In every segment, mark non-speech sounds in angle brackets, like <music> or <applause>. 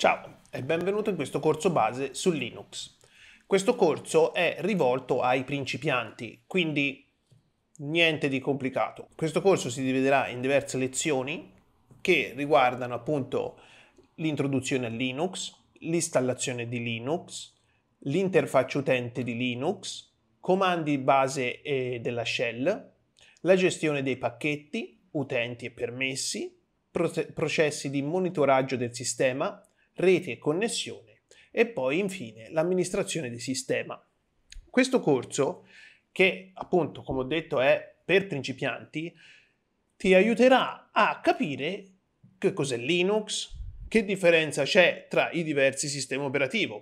Ciao e benvenuto in questo corso base su Linux. Questo corso è rivolto ai principianti, quindi niente di complicato. Questo corso si dividerà in diverse lezioni che riguardano appunto l'introduzione a Linux, l'installazione di Linux, l'interfaccia utente di Linux, comandi base eh, della shell, la gestione dei pacchetti, utenti e permessi, processi di monitoraggio del sistema, rete e connessione e poi infine l'amministrazione di sistema. Questo corso, che appunto come ho detto è per principianti, ti aiuterà a capire che cos'è Linux, che differenza c'è tra i diversi sistemi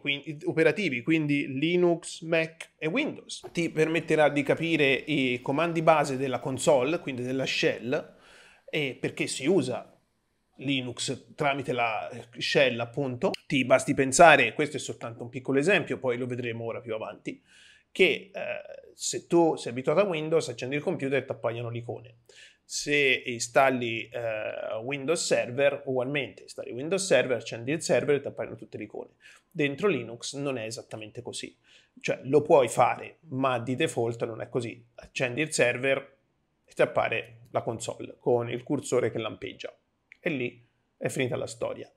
quindi, operativi, quindi Linux, Mac e Windows. Ti permetterà di capire i comandi base della console, quindi della shell, e perché si usa Linux tramite la shell appunto. Ti basti pensare, questo è soltanto un piccolo esempio, poi lo vedremo ora più avanti, che eh, se tu sei abituato a Windows accendi il computer e ti appaiono l'icone. Se installi eh, Windows Server, ugualmente installi Windows Server, accendi il server e ti appaiono tutte le icone. Dentro Linux non è esattamente così. Cioè lo puoi fare, ma di default non è così. Accendi il server e ti appare la console con il cursore che lampeggia e lì è finita la storia.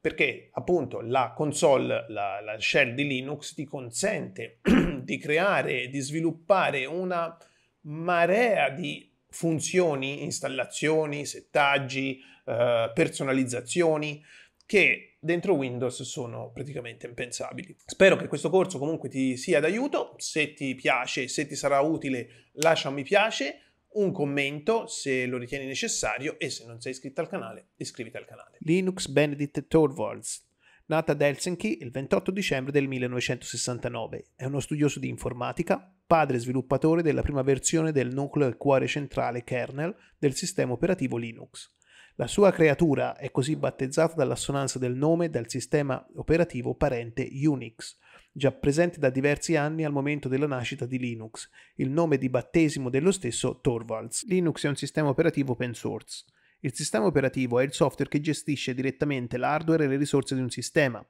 Perché appunto la console, la, la shell di Linux ti consente <clears throat> di creare, di sviluppare una marea di funzioni, installazioni, settaggi, eh, personalizzazioni che dentro Windows sono praticamente impensabili. Spero che questo corso comunque ti sia d'aiuto, se ti piace, se ti sarà utile lascia un mi piace, un commento se lo ritieni necessario e se non sei iscritto al canale, iscriviti al canale. Linux Benedict Torvalds, nata ad Helsinki il 28 dicembre del 1969, è uno studioso di informatica, padre sviluppatore della prima versione del nucleo e cuore centrale kernel del sistema operativo Linux. La sua creatura è così battezzata dall'assonanza del nome del sistema operativo parente Unix, già presente da diversi anni al momento della nascita di Linux, il nome di battesimo dello stesso Torvalds. Linux è un sistema operativo open source. Il sistema operativo è il software che gestisce direttamente l'hardware e le risorse di un sistema,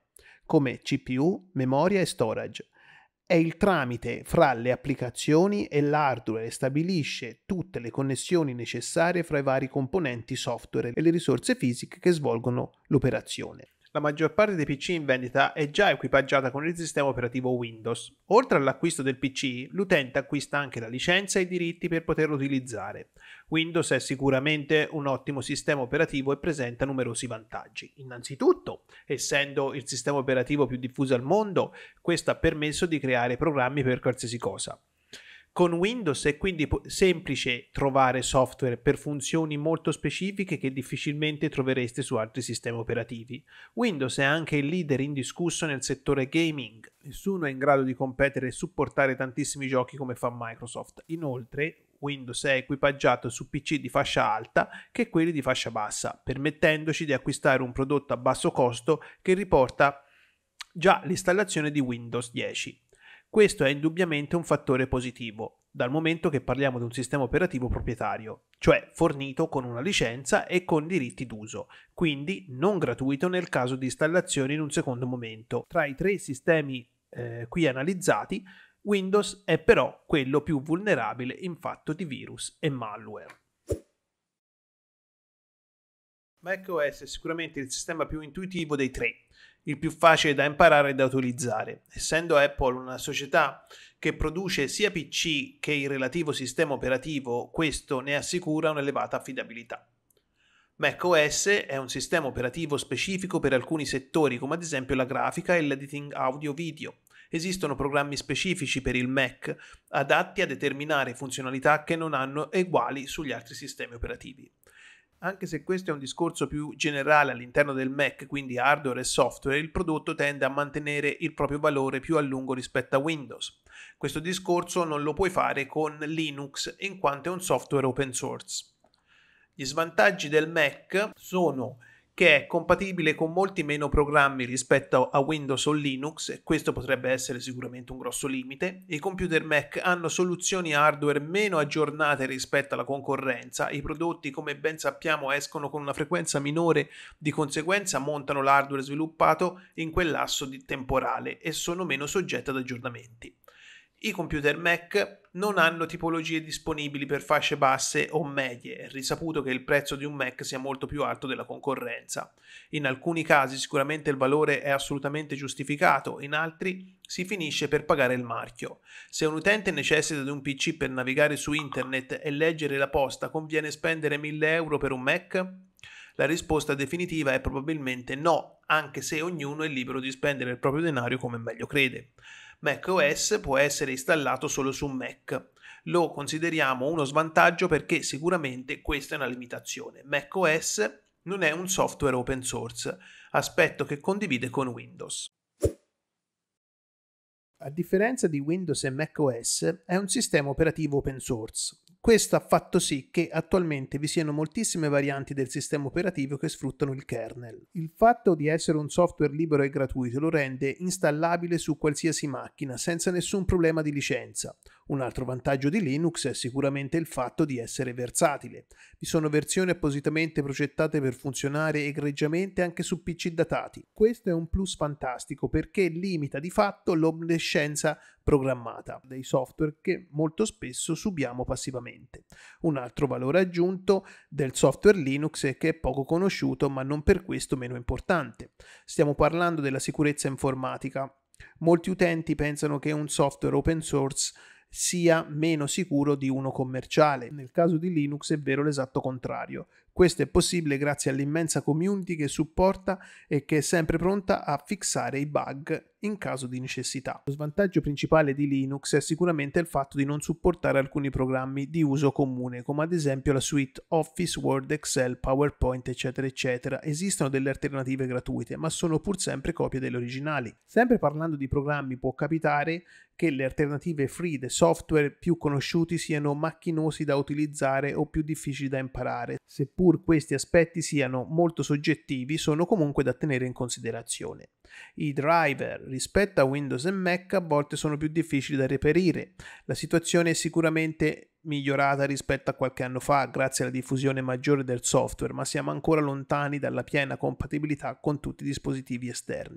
come CPU, memoria e storage. È il tramite fra le applicazioni e l'hardware e stabilisce tutte le connessioni necessarie fra i vari componenti software e le risorse fisiche che svolgono l'operazione la maggior parte dei PC in vendita è già equipaggiata con il sistema operativo Windows. Oltre all'acquisto del PC, l'utente acquista anche la licenza e i diritti per poterlo utilizzare. Windows è sicuramente un ottimo sistema operativo e presenta numerosi vantaggi. Innanzitutto, essendo il sistema operativo più diffuso al mondo, questo ha permesso di creare programmi per qualsiasi cosa. Con Windows è quindi semplice trovare software per funzioni molto specifiche che difficilmente trovereste su altri sistemi operativi. Windows è anche il leader indiscusso nel settore gaming. Nessuno è in grado di competere e supportare tantissimi giochi come fa Microsoft. Inoltre, Windows è equipaggiato su PC di fascia alta che quelli di fascia bassa, permettendoci di acquistare un prodotto a basso costo che riporta già l'installazione di Windows 10. Questo è indubbiamente un fattore positivo, dal momento che parliamo di un sistema operativo proprietario, cioè fornito con una licenza e con diritti d'uso, quindi non gratuito nel caso di installazione in un secondo momento. Tra i tre sistemi eh, qui analizzati, Windows è però quello più vulnerabile in fatto di virus e malware macOS è sicuramente il sistema più intuitivo dei tre, il più facile da imparare e da utilizzare. Essendo Apple una società che produce sia PC che il relativo sistema operativo, questo ne assicura un'elevata affidabilità. macOS è un sistema operativo specifico per alcuni settori, come ad esempio la grafica e l'editing audio-video. Esistono programmi specifici per il Mac adatti a determinare funzionalità che non hanno eguali sugli altri sistemi operativi. Anche se questo è un discorso più generale all'interno del Mac, quindi hardware e software, il prodotto tende a mantenere il proprio valore più a lungo rispetto a Windows. Questo discorso non lo puoi fare con Linux in quanto è un software open source. Gli svantaggi del Mac sono che è compatibile con molti meno programmi rispetto a Windows o Linux, e questo potrebbe essere sicuramente un grosso limite. I computer Mac hanno soluzioni hardware meno aggiornate rispetto alla concorrenza, i prodotti come ben sappiamo escono con una frequenza minore, di conseguenza montano l'hardware sviluppato in quel lasso di temporale e sono meno soggetti ad aggiornamenti. I computer Mac non hanno tipologie disponibili per fasce basse o medie, è risaputo che il prezzo di un Mac sia molto più alto della concorrenza. In alcuni casi sicuramente il valore è assolutamente giustificato, in altri si finisce per pagare il marchio. Se un utente necessita di un PC per navigare su internet e leggere la posta, conviene spendere 1000 euro per un Mac? La risposta definitiva è probabilmente no, anche se ognuno è libero di spendere il proprio denaro come meglio crede macOS può essere installato solo su Mac. Lo consideriamo uno svantaggio perché sicuramente questa è una limitazione. macOS non è un software open source, aspetto che condivide con Windows. A differenza di Windows e macOS, è un sistema operativo open source, questo ha fatto sì che attualmente vi siano moltissime varianti del sistema operativo che sfruttano il kernel. Il fatto di essere un software libero e gratuito lo rende installabile su qualsiasi macchina senza nessun problema di licenza. Un altro vantaggio di Linux è sicuramente il fatto di essere versatile. Vi sono versioni appositamente progettate per funzionare egregiamente anche su PC datati. Questo è un plus fantastico perché limita di fatto l'obsolescenza programmata dei software che molto spesso subiamo passivamente. Un altro valore aggiunto del software Linux è che è poco conosciuto ma non per questo meno importante. Stiamo parlando della sicurezza informatica. Molti utenti pensano che un software open source sia meno sicuro di uno commerciale. Nel caso di Linux è vero l'esatto contrario. Questo è possibile grazie all'immensa community che supporta e che è sempre pronta a fixare i bug in caso di necessità. Lo svantaggio principale di Linux è sicuramente il fatto di non supportare alcuni programmi di uso comune, come ad esempio la suite Office, Word, Excel, PowerPoint, eccetera, eccetera. Esistono delle alternative gratuite, ma sono pur sempre copie delle originali. Sempre parlando di programmi, può capitare che le alternative free dei software più conosciuti siano macchinosi da utilizzare o più difficili da imparare. Seppur questi aspetti siano molto soggettivi, sono comunque da tenere in considerazione. I driver rispetto a Windows e Mac a volte sono più difficili da reperire. La situazione è sicuramente migliorata rispetto a qualche anno fa grazie alla diffusione maggiore del software, ma siamo ancora lontani dalla piena compatibilità con tutti i dispositivi esterni.